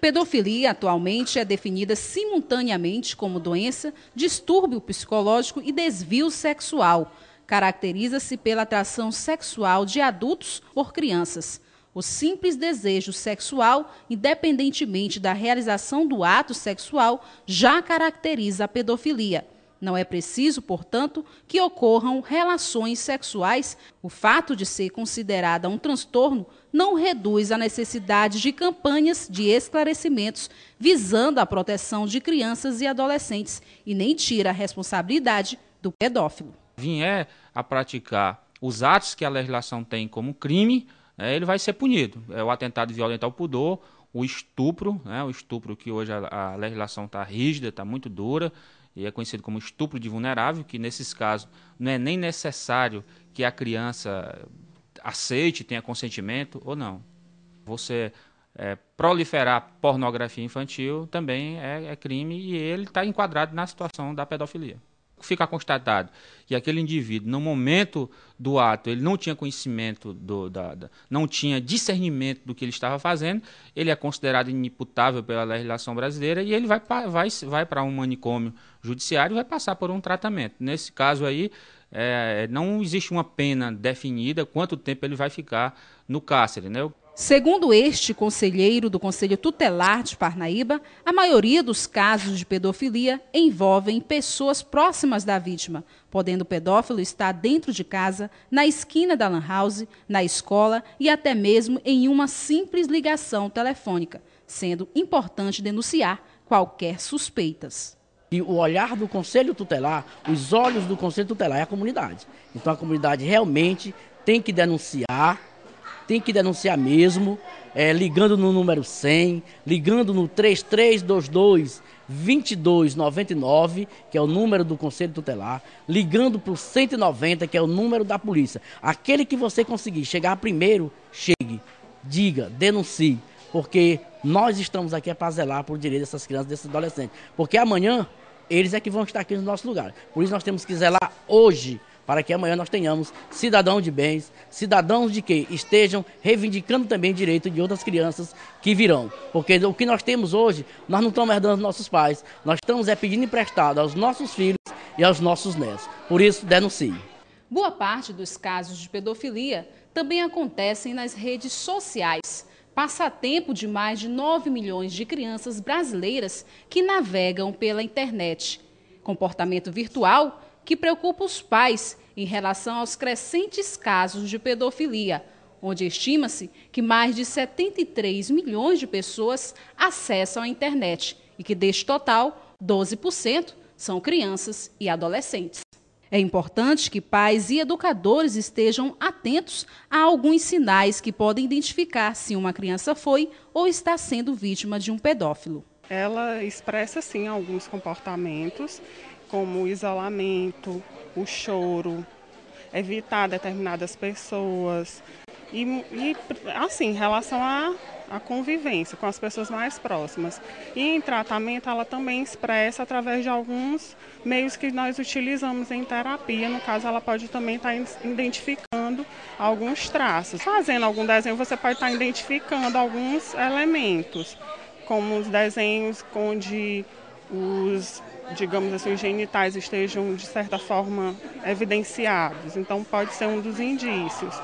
Pedofilia atualmente é definida simultaneamente como doença, distúrbio psicológico e desvio sexual. Caracteriza-se pela atração sexual de adultos por crianças. O simples desejo sexual, independentemente da realização do ato sexual, já caracteriza a pedofilia. Não é preciso, portanto, que ocorram relações sexuais. O fato de ser considerada um transtorno não reduz a necessidade de campanhas de esclarecimentos visando a proteção de crianças e adolescentes e nem tira a responsabilidade do pedófilo. Vier é a praticar os atos que a legislação tem como crime, né, ele vai ser punido. É o atentado violento ao pudor, o estupro, né, o estupro que hoje a, a legislação está rígida, está muito dura, e é conhecido como estupro de vulnerável, que nesses casos não é nem necessário que a criança aceite, tenha consentimento ou não. Você é, proliferar pornografia infantil também é, é crime e ele está enquadrado na situação da pedofilia ficar constatado que aquele indivíduo, no momento do ato, ele não tinha conhecimento, do, da, da, não tinha discernimento do que ele estava fazendo, ele é considerado inimputável pela legislação brasileira e ele vai, vai, vai para um manicômio judiciário e vai passar por um tratamento. Nesse caso aí, é, não existe uma pena definida quanto tempo ele vai ficar no cárcere. Né? Segundo este conselheiro do Conselho Tutelar de Parnaíba, a maioria dos casos de pedofilia envolvem pessoas próximas da vítima, podendo o pedófilo estar dentro de casa, na esquina da Lan House, na escola e até mesmo em uma simples ligação telefônica, sendo importante denunciar qualquer suspeitas. E o olhar do Conselho Tutelar, os olhos do Conselho Tutelar é a comunidade. Então a comunidade realmente tem que denunciar tem que denunciar mesmo, é, ligando no número 100, ligando no 3322 2299, que é o número do Conselho Tutelar, ligando para o 190, que é o número da polícia. Aquele que você conseguir chegar primeiro, chegue, diga, denuncie, porque nós estamos aqui para zelar por direito dessas crianças, desses adolescentes. Porque amanhã eles é que vão estar aqui no nosso lugar. Por isso nós temos que zelar hoje para que amanhã nós tenhamos cidadãos de bens, cidadãos de que estejam reivindicando também direito de outras crianças que virão. Porque o que nós temos hoje, nós não estamos herdando nossos pais, nós estamos é, pedindo emprestado aos nossos filhos e aos nossos netos. Por isso, denuncie. Boa parte dos casos de pedofilia também acontecem nas redes sociais passatempo de mais de 9 milhões de crianças brasileiras que navegam pela internet. Comportamento virtual que preocupa os pais em relação aos crescentes casos de pedofilia, onde estima-se que mais de 73 milhões de pessoas acessam a internet e que deste total, 12% são crianças e adolescentes. É importante que pais e educadores estejam atentos a alguns sinais que podem identificar se uma criança foi ou está sendo vítima de um pedófilo. Ela expressa sim alguns comportamentos como o isolamento, o choro, evitar determinadas pessoas. E, e assim, em relação à, à convivência com as pessoas mais próximas. E em tratamento, ela também expressa através de alguns meios que nós utilizamos em terapia. No caso, ela pode também estar tá identificando alguns traços. Fazendo algum desenho, você pode estar tá identificando alguns elementos, como os desenhos onde os, digamos assim, genitais estejam, de certa forma, evidenciados. Então, pode ser um dos indícios.